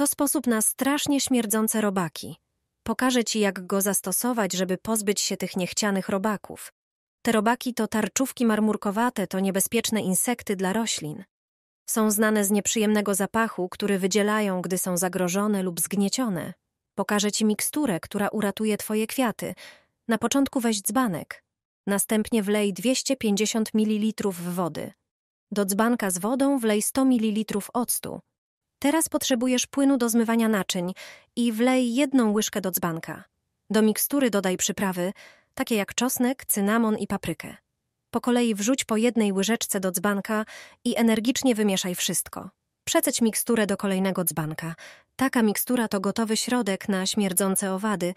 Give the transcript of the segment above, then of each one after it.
To sposób na strasznie śmierdzące robaki. Pokażę Ci, jak go zastosować, żeby pozbyć się tych niechcianych robaków. Te robaki to tarczówki marmurkowate, to niebezpieczne insekty dla roślin. Są znane z nieprzyjemnego zapachu, który wydzielają, gdy są zagrożone lub zgniecione. Pokażę Ci miksturę, która uratuje Twoje kwiaty. Na początku weź dzbanek. Następnie wlej 250 ml wody. Do dzbanka z wodą wlej 100 ml octu. Teraz potrzebujesz płynu do zmywania naczyń i wlej jedną łyżkę do dzbanka. Do mikstury dodaj przyprawy, takie jak czosnek, cynamon i paprykę. Po kolei wrzuć po jednej łyżeczce do dzbanka i energicznie wymieszaj wszystko. Przeceć miksturę do kolejnego dzbanka. Taka mikstura to gotowy środek na śmierdzące owady.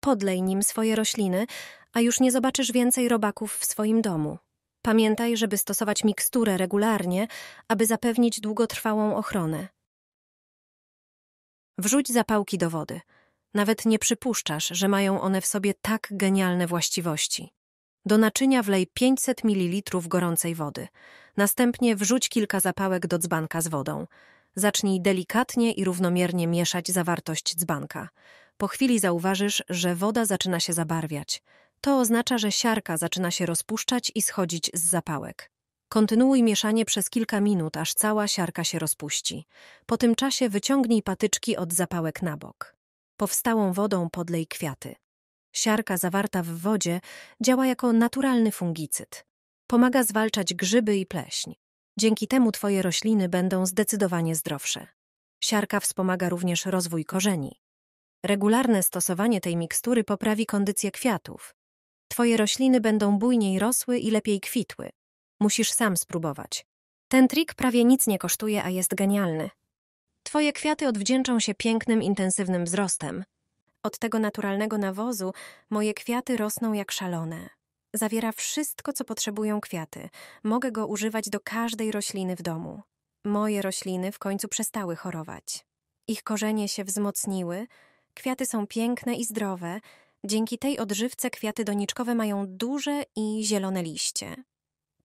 Podlej nim swoje rośliny, a już nie zobaczysz więcej robaków w swoim domu. Pamiętaj, żeby stosować miksturę regularnie, aby zapewnić długotrwałą ochronę. Wrzuć zapałki do wody. Nawet nie przypuszczasz, że mają one w sobie tak genialne właściwości. Do naczynia wlej 500 ml gorącej wody. Następnie wrzuć kilka zapałek do dzbanka z wodą. Zacznij delikatnie i równomiernie mieszać zawartość dzbanka. Po chwili zauważysz, że woda zaczyna się zabarwiać. To oznacza, że siarka zaczyna się rozpuszczać i schodzić z zapałek. Kontynuuj mieszanie przez kilka minut, aż cała siarka się rozpuści. Po tym czasie wyciągnij patyczki od zapałek na bok. Powstałą wodą podlej kwiaty. Siarka zawarta w wodzie działa jako naturalny fungicyd. Pomaga zwalczać grzyby i pleśń. Dzięki temu twoje rośliny będą zdecydowanie zdrowsze. Siarka wspomaga również rozwój korzeni. Regularne stosowanie tej mikstury poprawi kondycję kwiatów. Twoje rośliny będą bujniej rosły i lepiej kwitły. Musisz sam spróbować. Ten trik prawie nic nie kosztuje, a jest genialny. Twoje kwiaty odwdzięczą się pięknym, intensywnym wzrostem. Od tego naturalnego nawozu moje kwiaty rosną jak szalone. Zawiera wszystko, co potrzebują kwiaty. Mogę go używać do każdej rośliny w domu. Moje rośliny w końcu przestały chorować. Ich korzenie się wzmocniły, kwiaty są piękne i zdrowe. Dzięki tej odżywce kwiaty doniczkowe mają duże i zielone liście.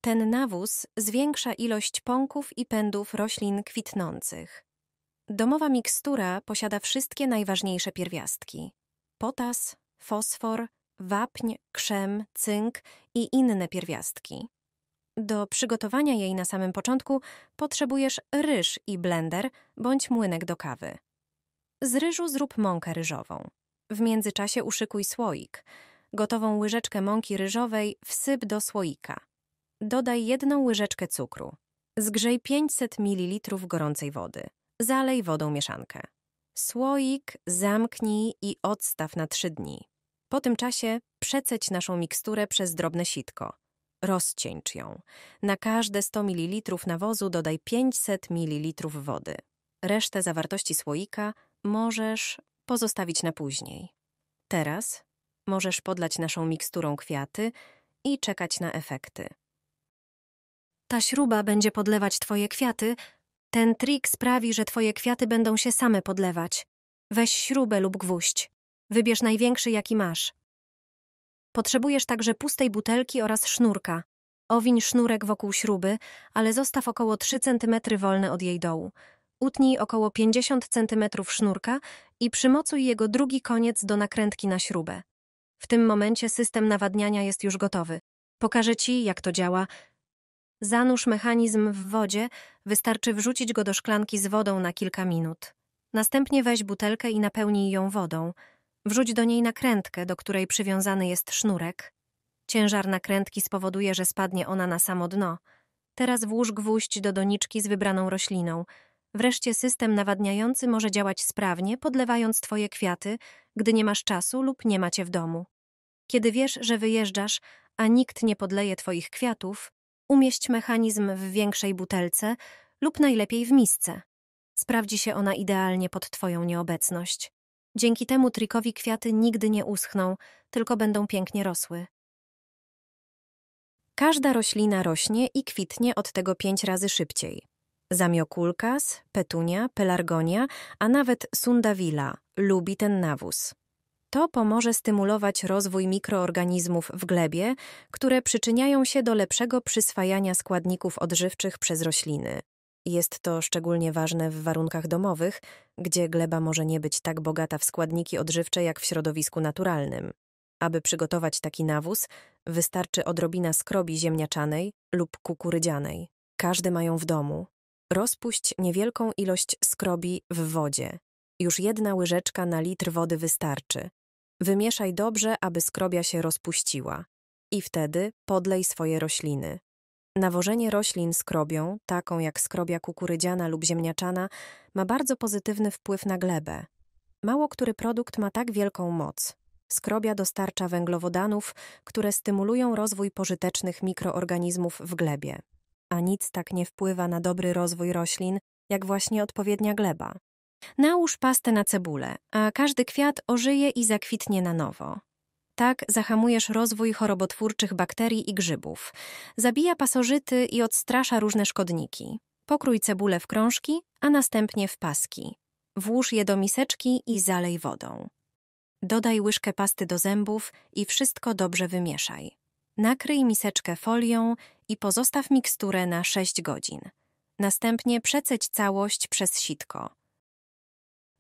Ten nawóz zwiększa ilość pąków i pędów roślin kwitnących. Domowa mikstura posiada wszystkie najważniejsze pierwiastki: potas, fosfor, wapń, krzem, cynk i inne pierwiastki. Do przygotowania jej na samym początku potrzebujesz ryż i blender bądź młynek do kawy. Z ryżu zrób mąkę ryżową. W międzyczasie uszykuj słoik. Gotową łyżeczkę mąki ryżowej wsyp do słoika dodaj jedną łyżeczkę cukru. Zgrzej 500 ml gorącej wody. Zalej wodą mieszankę. Słoik zamknij i odstaw na 3 dni. Po tym czasie przeceć naszą miksturę przez drobne sitko. Rozcieńcz ją. Na każde 100 ml nawozu dodaj 500 ml wody. Resztę zawartości słoika możesz pozostawić na później. Teraz możesz podlać naszą miksturą kwiaty i czekać na efekty. Ta śruba będzie podlewać twoje kwiaty. Ten trik sprawi, że twoje kwiaty będą się same podlewać. Weź śrubę lub gwóźdź. Wybierz największy, jaki masz. Potrzebujesz także pustej butelki oraz sznurka. Owiń sznurek wokół śruby, ale zostaw około 3 cm wolne od jej dołu. Utnij około 50 cm sznurka i przymocuj jego drugi koniec do nakrętki na śrubę. W tym momencie system nawadniania jest już gotowy. Pokażę Ci, jak to działa Zanurz mechanizm w wodzie, wystarczy wrzucić go do szklanki z wodą na kilka minut. Następnie weź butelkę i napełnij ją wodą. Wrzuć do niej nakrętkę, do której przywiązany jest sznurek. Ciężar nakrętki spowoduje, że spadnie ona na samo dno. Teraz włóż gwóźdź do doniczki z wybraną rośliną. Wreszcie system nawadniający może działać sprawnie, podlewając twoje kwiaty, gdy nie masz czasu lub nie macie w domu. Kiedy wiesz, że wyjeżdżasz, a nikt nie podleje twoich kwiatów, Umieść mechanizm w większej butelce lub najlepiej w misce. Sprawdzi się ona idealnie pod Twoją nieobecność. Dzięki temu trikowi kwiaty nigdy nie uschną, tylko będą pięknie rosły. Każda roślina rośnie i kwitnie od tego pięć razy szybciej. Zamiokulkas, petunia, pelargonia, a nawet sundawila lubi ten nawóz. To pomoże stymulować rozwój mikroorganizmów w glebie, które przyczyniają się do lepszego przyswajania składników odżywczych przez rośliny. Jest to szczególnie ważne w warunkach domowych, gdzie gleba może nie być tak bogata w składniki odżywcze jak w środowisku naturalnym. Aby przygotować taki nawóz, wystarczy odrobina skrobi ziemniaczanej lub kukurydzianej. Każdy mają w domu. Rozpuść niewielką ilość skrobi w wodzie. Już jedna łyżeczka na litr wody wystarczy. Wymieszaj dobrze, aby skrobia się rozpuściła. I wtedy podlej swoje rośliny. Nawożenie roślin skrobią, taką jak skrobia kukurydziana lub ziemniaczana, ma bardzo pozytywny wpływ na glebę. Mało który produkt ma tak wielką moc. Skrobia dostarcza węglowodanów, które stymulują rozwój pożytecznych mikroorganizmów w glebie. A nic tak nie wpływa na dobry rozwój roślin, jak właśnie odpowiednia gleba. Nałóż pastę na cebulę, a każdy kwiat ożyje i zakwitnie na nowo. Tak zahamujesz rozwój chorobotwórczych bakterii i grzybów. Zabija pasożyty i odstrasza różne szkodniki. Pokrój cebulę w krążki, a następnie w paski. Włóż je do miseczki i zalej wodą. Dodaj łyżkę pasty do zębów i wszystko dobrze wymieszaj. Nakryj miseczkę folią i pozostaw miksturę na 6 godzin. Następnie przeceć całość przez sitko.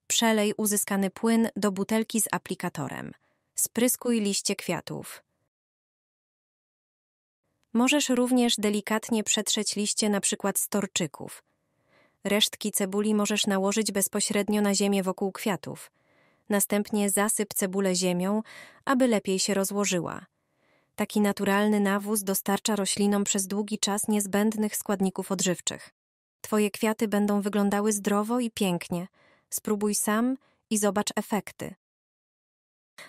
Przelej uzyskany płyn do butelki z aplikatorem. Spryskuj liście kwiatów. Możesz również delikatnie przetrzeć liście np. przykład storczyków. Resztki cebuli możesz nałożyć bezpośrednio na ziemię wokół kwiatów. Następnie zasyp cebulę ziemią, aby lepiej się rozłożyła. Taki naturalny nawóz dostarcza roślinom przez długi czas niezbędnych składników odżywczych. Twoje kwiaty będą wyglądały zdrowo i pięknie – Spróbuj sam i zobacz efekty.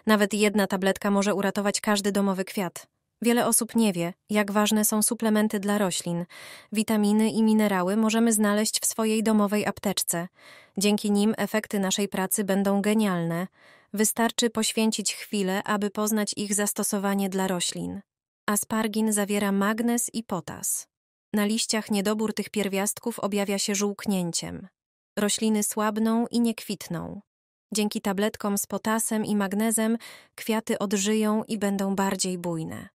Nawet jedna tabletka może uratować każdy domowy kwiat. Wiele osób nie wie, jak ważne są suplementy dla roślin. Witaminy i minerały możemy znaleźć w swojej domowej apteczce. Dzięki nim efekty naszej pracy będą genialne. Wystarczy poświęcić chwilę, aby poznać ich zastosowanie dla roślin. Aspargin zawiera magnez i potas. Na liściach niedobór tych pierwiastków objawia się żółknięciem. Rośliny słabną i nie kwitną. Dzięki tabletkom z potasem i magnezem kwiaty odżyją i będą bardziej bujne.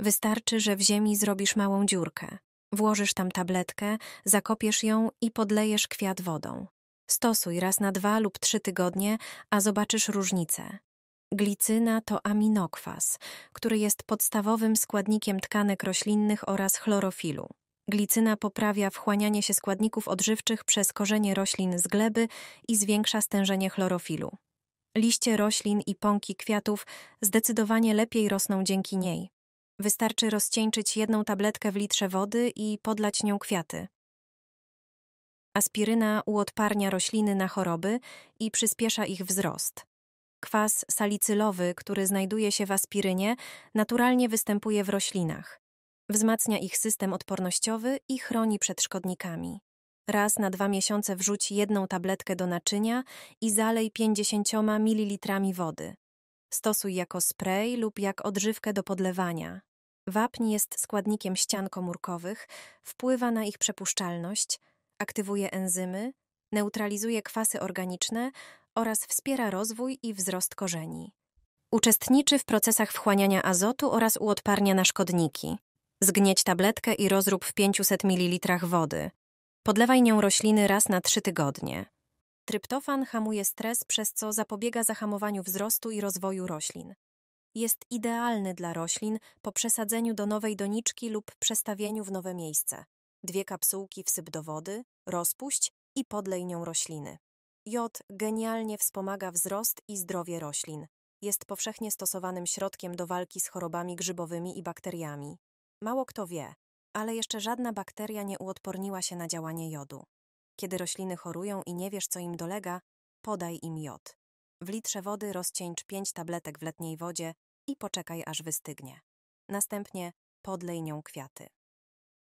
Wystarczy, że w ziemi zrobisz małą dziurkę. Włożysz tam tabletkę, zakopiesz ją i podlejesz kwiat wodą. Stosuj raz na dwa lub trzy tygodnie, a zobaczysz różnicę. Glicyna to aminokwas, który jest podstawowym składnikiem tkanek roślinnych oraz chlorofilu. Glicyna poprawia wchłanianie się składników odżywczych przez korzenie roślin z gleby i zwiększa stężenie chlorofilu. Liście roślin i pąki kwiatów zdecydowanie lepiej rosną dzięki niej. Wystarczy rozcieńczyć jedną tabletkę w litrze wody i podlać nią kwiaty. Aspiryna uodparnia rośliny na choroby i przyspiesza ich wzrost. Kwas salicylowy, który znajduje się w aspirynie, naturalnie występuje w roślinach. Wzmacnia ich system odpornościowy i chroni przed szkodnikami. Raz na dwa miesiące wrzuć jedną tabletkę do naczynia i zalej 50 ml wody. Stosuj jako spray lub jak odżywkę do podlewania. Wapń jest składnikiem ścian komórkowych, wpływa na ich przepuszczalność, aktywuje enzymy, neutralizuje kwasy organiczne oraz wspiera rozwój i wzrost korzeni. Uczestniczy w procesach wchłaniania azotu oraz uodparnia na szkodniki. Zgnieć tabletkę i rozrób w 500 ml wody. Podlewaj nią rośliny raz na 3 tygodnie. Tryptofan hamuje stres, przez co zapobiega zahamowaniu wzrostu i rozwoju roślin. Jest idealny dla roślin po przesadzeniu do nowej doniczki lub przestawieniu w nowe miejsce. Dwie kapsułki wsyp do wody, rozpuść i podlej nią rośliny. Jod genialnie wspomaga wzrost i zdrowie roślin. Jest powszechnie stosowanym środkiem do walki z chorobami grzybowymi i bakteriami. Mało kto wie, ale jeszcze żadna bakteria nie uodporniła się na działanie jodu. Kiedy rośliny chorują i nie wiesz, co im dolega, podaj im jod. W litrze wody rozcieńcz 5 tabletek w letniej wodzie i poczekaj, aż wystygnie. Następnie podlej nią kwiaty.